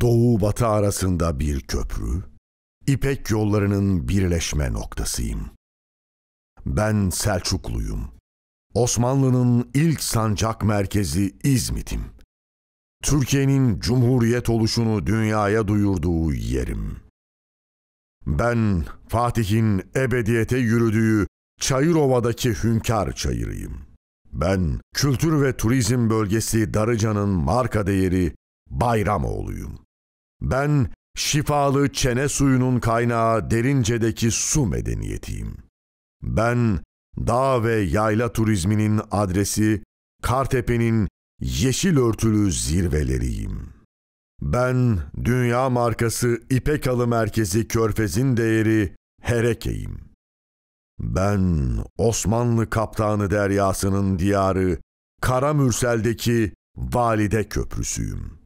doğu-batı arasında bir köprü, İpek yollarının birleşme noktasıyım. Ben Selçukluyum. Osmanlı'nın ilk sancak merkezi İzmit'im. Türkiye'nin cumhuriyet oluşunu dünyaya duyurduğu yerim. Ben Fatih'in ebediyete yürüdüğü Çayırova'daki Hünkar Çayırıyım. Ben kültür ve turizm bölgesi Darıca'nın marka değeri Bayramoğlu'yum. Ben şifalı çene suyunun kaynağı Derince'deki su medeniyetiyim. Ben dağ ve yayla turizminin adresi Kartepe'nin yeşil örtülü zirveleriyim. Ben dünya markası İpek Alı Merkezi Körfez'in değeri Hereke'yim. Ben Osmanlı Kaptanı Deryası'nın diyarı Karamürsel'deki Valide Köprüsü'yüm.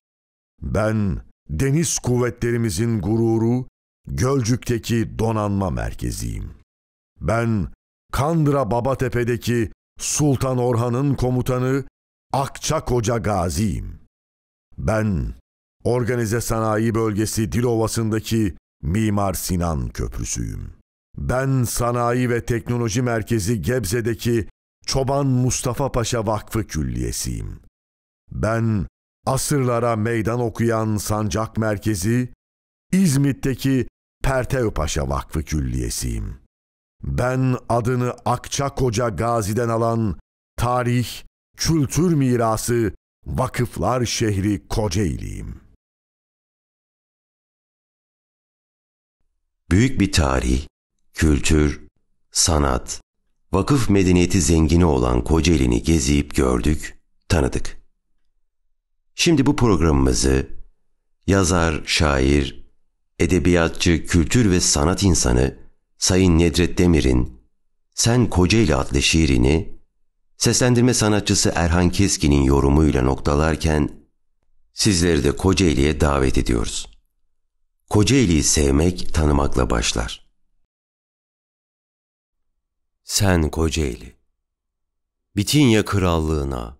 Ben deniz kuvvetlerimizin gururu Gölcük'teki donanma merkeziyim. Ben Kandıra Babatepe'deki Sultan Orhan'ın komutanı Akçakoca Gazi'yim. Ben Organize Sanayi Bölgesi Dilovası'ndaki Mimar Sinan Köprüsü'yüm. Ben Sanayi ve Teknoloji Merkezi Gebze'deki Çoban Mustafa Paşa Vakfı Külliyesiyim. Ben asırlara meydan okuyan sancak merkezi, İzmit'teki Pertev Paşa Vakfı Külliyesiyim. Ben adını Akçakoca Gazi'den alan tarih, kültür mirası, vakıflar şehri Kocaeli'yim. Büyük bir tarih, kültür, sanat, vakıf medeniyeti zengini olan Kocaeli'ni gezip gördük, tanıdık. Şimdi bu programımızı yazar, şair, edebiyatçı, kültür ve sanat insanı Sayın Nedret Demir'in Sen Kocaeli adlı şiirini seslendirme sanatçısı Erhan Keskin'in yorumuyla noktalarken sizleri de Kocaeli'ye davet ediyoruz. Kocaeli'yi sevmek tanımakla başlar. Sen Kocaeli Bitinya krallığına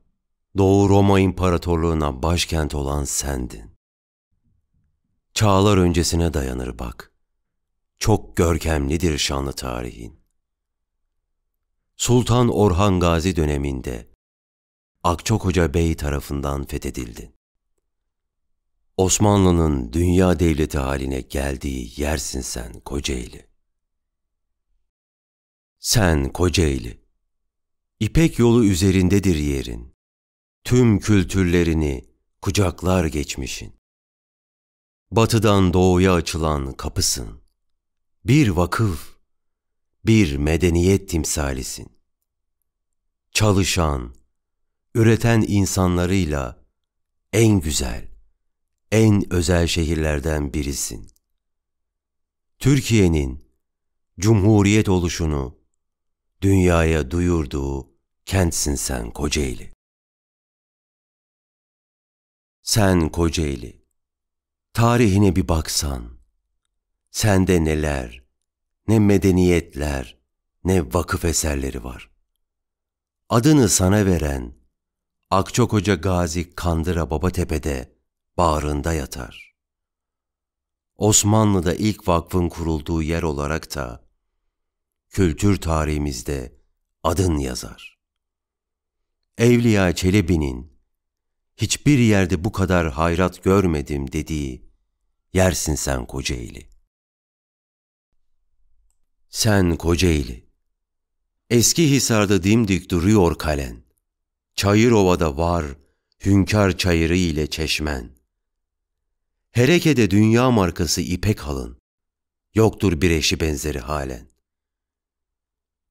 Doğu Roma İmparatorluğuna başkent olan sendin. Çağlar öncesine dayanır bak. Çok görkemlidir şanlı tarihin. Sultan Orhan Gazi döneminde Akçok Bey tarafından fethedildin. Osmanlı'nın dünya devleti haline geldiği yersin sen Kocaeli. Sen Kocaeli. İpek yolu üzerindedir yerin tüm kültürlerini kucaklar geçmişin. Batıdan doğuya açılan kapısın. Bir vakıf, bir medeniyet timsalisin. Çalışan, üreten insanlarıyla en güzel, en özel şehirlerden birisin. Türkiye'nin cumhuriyet oluşunu dünyaya duyurduğu kentsin sen Kocaeli. Sen Kocaeli, tarihine bir baksan, sende neler, ne medeniyetler, ne vakıf eserleri var. Adını sana veren Akçok Gazi Kandıra Babatepe'de bağrında yatar. Osmanlı'da ilk vakfın kurulduğu yer olarak da kültür tarihimizde adın yazar. Evliya Çelebi'nin hiçbir yerde bu kadar hayrat görmedim dediği, yersin sen Kocaeli. Sen Kocaeli, eski Hisar'da dimdik duruyor kalen, Çayırova'da var, hünkar çayırı ile çeşmen. Hereke'de dünya markası ipek halın, yoktur bir eşi benzeri halen.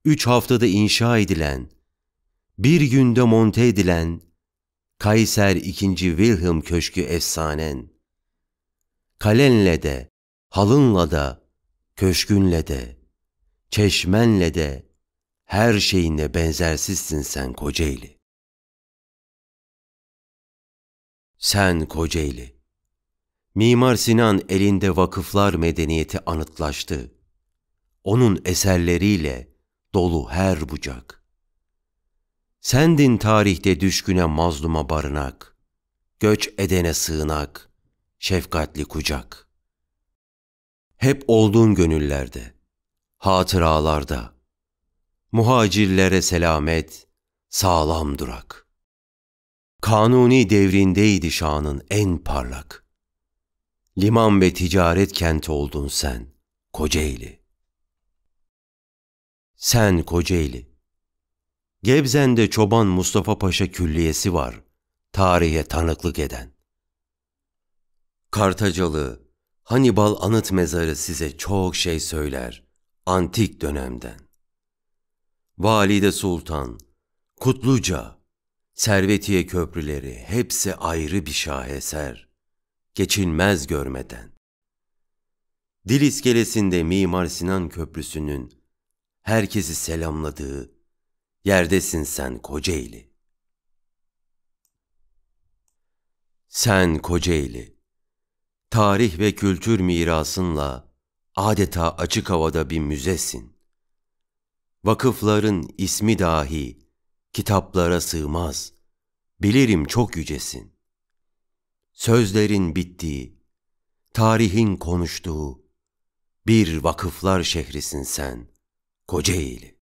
Üç haftada inşa edilen, bir günde monte edilen Kayser II. Wilhelm Köşkü efsanen. Kalenle de, halınla da, köşkünle de, çeşmenle de, her şeyinle benzersizsin sen Kocaeli. Sen Kocaeli. Mimar Sinan elinde vakıflar medeniyeti anıtlaştı. Onun eserleriyle dolu her bucak. Sendin tarihte düşküne mazluma barınak, göç edene sığınak, şefkatli kucak. Hep oldun gönüllerde, hatıralarda, muhacirlere selamet, sağlam durak. Kanuni devrindeydi şanın en parlak. Liman ve ticaret kenti oldun sen, Kocaeli. Sen Kocaeli, Gebzen'de Çoban Mustafa Paşa Külliyesi var, tarihe tanıklık eden. Kartacalı, Hannibal anıt mezarı size çok şey söyler, antik dönemden. Valide Sultan, Kutluca, Servetiye köprüleri hepsi ayrı bir şaheser, geçilmez görmeden. Dil iskelesinde Mimar Sinan Köprüsü'nün herkesi selamladığı Yerdesin sen Kocaeli. Sen Kocaeli, tarih ve kültür mirasınla adeta açık havada bir müzesin. Vakıfların ismi dahi kitaplara sığmaz. Bilirim çok yücesin. Sözlerin bittiği, tarihin konuştuğu bir vakıflar şehrisin sen, Kocaeli.